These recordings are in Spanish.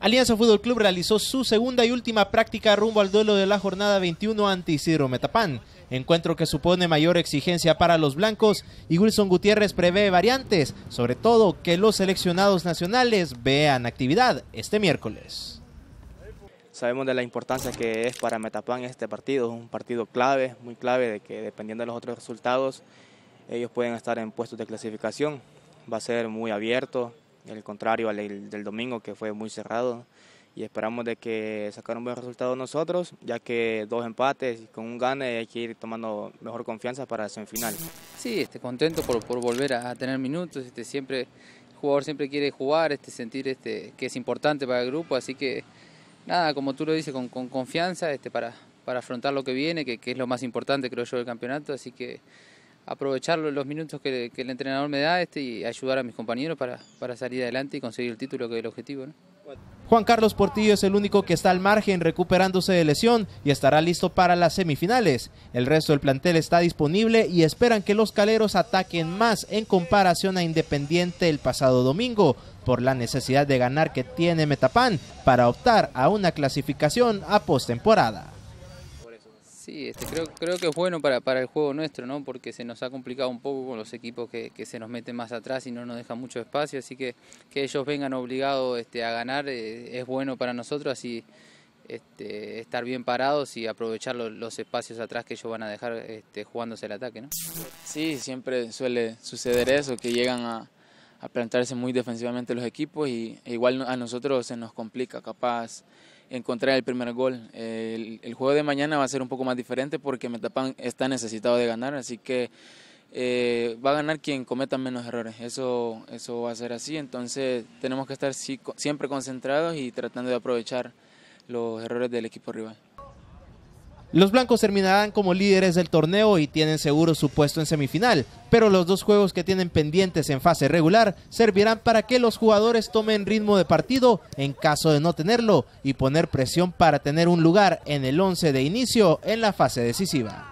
Alianza Fútbol Club realizó su segunda y última práctica rumbo al duelo de la jornada 21 ante Isidro Metapán, encuentro que supone mayor exigencia para los blancos y Wilson Gutiérrez prevé variantes, sobre todo que los seleccionados nacionales vean actividad este miércoles. Sabemos de la importancia que es para Metapán este partido, es un partido clave, muy clave, de que dependiendo de los otros resultados, ellos pueden estar en puestos de clasificación. Va a ser muy abierto, el contrario al del domingo que fue muy cerrado y esperamos de que sacar un buen resultado nosotros, ya que dos empates y con un gane hay que ir tomando mejor confianza para la semifinal. Sí, este, contento por, por volver a, tener minutos, este, siempre, el jugador siempre quiere jugar, este, sentir este, que es importante para el grupo, así que nada, como tú lo dices, con, confianza este, para, para afrontar lo que viene, que, que es lo más importante creo yo del campeonato, así que aprovechar los minutos que, el entrenador me da este y ayudar a mis compañeros para, para salir adelante y conseguir el título que es el objetivo. Juan Carlos Portillo es el único que está al margen recuperándose de lesión y estará listo para las semifinales. El resto del plantel está disponible y esperan que los caleros ataquen más en comparación a Independiente el pasado domingo por la necesidad de ganar que tiene Metapan para optar a una clasificación a postemporada. Sí, este, creo, creo que es bueno para, para el juego nuestro, ¿no? Porque se nos ha complicado un poco con los equipos que, se nos meten más atrás y no nos dejan mucho espacio, así que que ellos vengan obligados este, a ganar eh, es bueno para nosotros, así este, estar bien parados y aprovechar los, espacios atrás que ellos van a dejar este, jugándose el ataque, ¿no? Sí, siempre suele suceder eso, que llegan a, plantarse muy defensivamente los equipos y e igual a nosotros se nos complica, capaz encontrar el primer gol. Eh, el, juego de mañana va a ser un poco más diferente porque Metapan está necesitado de ganar, así que eh, va a ganar quien cometa menos errores. Eso, eso va a ser así. Entonces tenemos que estar siempre concentrados y tratando de aprovechar los errores del equipo rival. Los blancos terminarán como líderes del torneo y tienen seguro su puesto en semifinal, pero los dos juegos que tienen pendientes en fase regular servirán para que los jugadores tomen ritmo de partido en caso de no tenerlo y poner presión para tener un lugar en el 11 de inicio en la fase decisiva.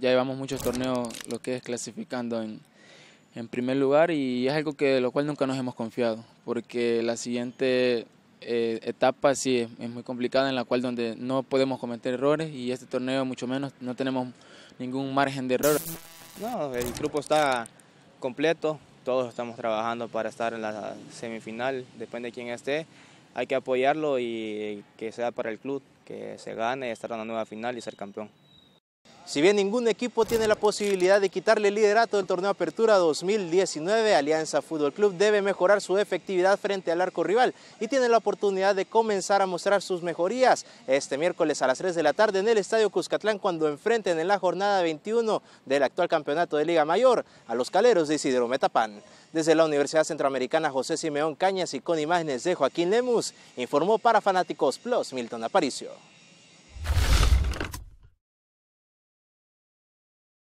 Ya llevamos muchos torneos lo que es clasificando en, primer lugar y es algo que de lo cual nunca nos hemos confiado, porque la siguiente eh, etapa sí es muy complicada en la cual donde no podemos cometer errores y este torneo mucho menos no tenemos ningún margen de error. No, el grupo está completo, todos estamos trabajando para estar en la semifinal, depende de quién esté, hay que apoyarlo y que sea para el club, que se gane, estar en la nueva final y ser campeón. Si bien ningún equipo tiene la posibilidad de quitarle el liderato del torneo Apertura 2019, Alianza Fútbol Club debe mejorar su efectividad frente al arco rival y tiene la oportunidad de comenzar a mostrar sus mejorías este miércoles a las 3 de la tarde en el Estadio Cuscatlán cuando enfrenten en la jornada 21 del actual campeonato de Liga Mayor a los caleros de Isidro Metapán. Desde la Universidad Centroamericana José Simeón Cañas y con imágenes de Joaquín Lemus, informó para Fanáticos Plus Milton Aparicio.